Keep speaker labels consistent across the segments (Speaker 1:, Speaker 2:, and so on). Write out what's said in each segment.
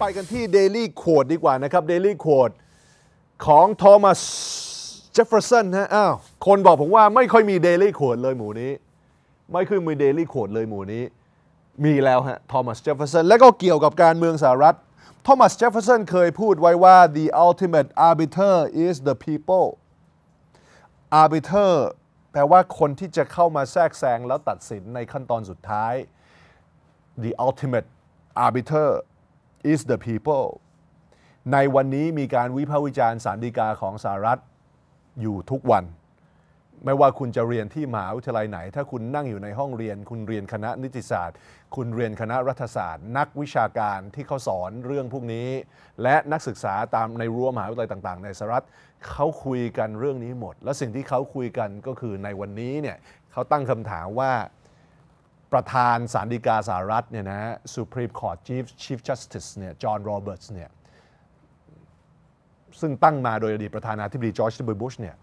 Speaker 1: ไปกันที่ Daily q u o t ดีกว่านะครับ Daily q u o t ของทอมัสเจฟเฟอร์สันฮะอ้าว คนบอกผมว่าไม่ค่อยมี Daily q u o t เลยหมูนี้ ไม่ค่อยมี Daily q u o t เลยหมูนี้มีแล้วฮะทอมัสเจฟเฟอร์สันและก็เกี่ยวกับการเมืองสหรัฐทอมัสเจฟเฟอร์สันเคยพูดไว้ว่า the ultimate arbiter is the people arbiter แปลว่าคนที่จะเข้ามาแทรกแซงแล้วตัดสินในขั้นตอนสุดท้าย the ultimate arbiter is the people ในวันนี้มีการวิพากษ์วิจารณ์สารดีกาของสหรัฐอยู่ทุกวัน ไม่ว่าคุณจะเรียนที่มหาวิทยาลัยไหน ถ้าคุณนั่งอยู่ในห้องเรียน คุณเรียนคณะนิติศาสตร์ คุณเรียนคณะรัฐศาสตร์ นักวิชาการที่เขาสอนเรื่องพวกนี้ และนักศึกษาตามในรั้วมหาวิทยาลัยต่างๆ ในสหรัฐเขาคุยกันเรื่องนี้หมด และสิ่งที่เขาคุยกันก็คือในวันนี้เนี่ยเขาตั้งคำถามว่าประธานสารดีกาสหรัฐเนี่ยนะ Supreme Court Chief Chief Justice เนี่ยจอห์นโรเบิร์ตส์เนี่ยซึ่งตั้งมาโดยอดีตประธานาธิบดีจอร์จดับเบิลบุชเนี่ย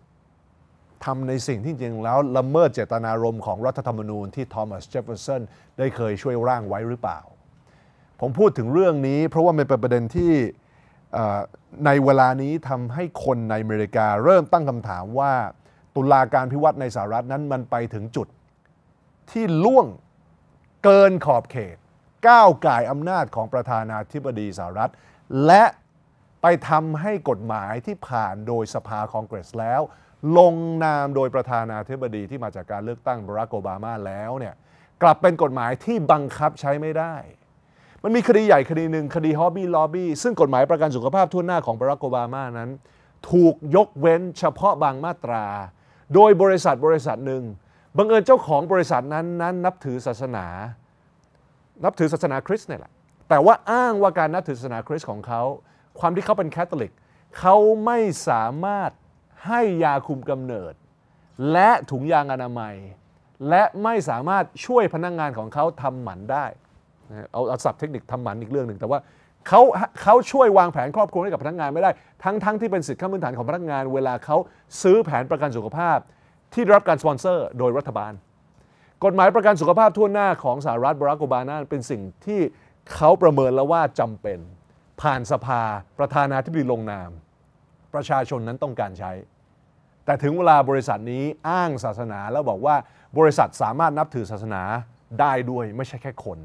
Speaker 1: ทำในสิ่งที่จริงแล้วละเมิดเจตนารมณ์ของรัฐธรรมนูญที่ทอมัสเจฟเฟอร์สันได้เคยช่วยร่างไว้หรือเปล่า ผมพูดถึงเรื่องนี้เพราะว่ามันเป็นประเด็นที่ในเวลานี้ทำให้คนในอเมริกาเริ่มตั้งคำถามว่าตุลาการพิวัตรในสหรัฐนั้นมันไปถึงจุดที่ล่วงเกินขอบเขต ก้าวไก่อำนาจของประธานาธิบดีสหรัฐ และไปทำให้กฎหมายที่ผ่านโดยสภาคองเกรสแล้ว ลงนามโดยประธานาธิบดีที่มาจากการเลือกตั้งบารักโอบามาแล้วเนี่ยกลับเป็นกฎหมายที่บังคับใช้ไม่ได้ มันมีคดีใหญ่คดีหนึ่งคดีฮอบบี้ลอบบี้ซึ่งกฎหมายประกันสุขภาพทั่วหน้าของบารักโอบามานั้น ถูกยกเว้นเฉพาะบางมาตราโดยบริษัทบริษัทหนึ่งบังเอิญเจ้าของบริษัท นั้นนั้น นับถือศาสนา นับถือศาสนาคริสต์นี่แหละ แต่ว่าอ้างว่าการนับถือศาสนาคริสต์ของเขา ความที่เขาเป็นแคทอลิก เขาไม่สามารถให้ยาคุมกำเนิด และถุงยางอนามัย และไม่สามารถช่วยพนักงงานของเขาทำหมันได้เอาเอาศัพท์เทคนิคทำหมันอีกเรื่องหนึ่งแต่ว่าเขาเขาช่วยวางแผนครอบครัวให้กับพนักงงานไม่ได้ทั้งทั้งที่เป็นสิทธิขั้นพื้นฐานของพนักงงานเวลาเขาซื้อแผนประกันสุขภาพที่ได้รับการสปอนเซอร์โดยรัฐบาล กฎหมายประกันสุขภาพทั่วหน้าของสหรัฐบรักโอบามาเป็นสิ่งที่เขาประเมินแล้วว่าจำเป็น ผ่านสภาประธานาธิบดีลงนาม ประชาชนนั้นต้องการใช้ แต่ถึงเวลาบริษัทนี้อ้างศาสนาแล้วบอกว่าบริษัทสามารถนับถือศาสนาได้ด้วยไม่ใช่แค่คน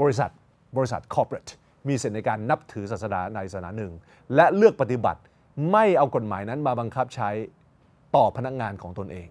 Speaker 1: บริษัทบริษัทคอร์เปอเรทมีสิทธิในการนับถือศาสนาในศาสนาหนึ่ง และเลือกปฏิบัติไม่เอากฎหมายนั้นมาบังคับใช้ต่อพนักงงานของตนเอง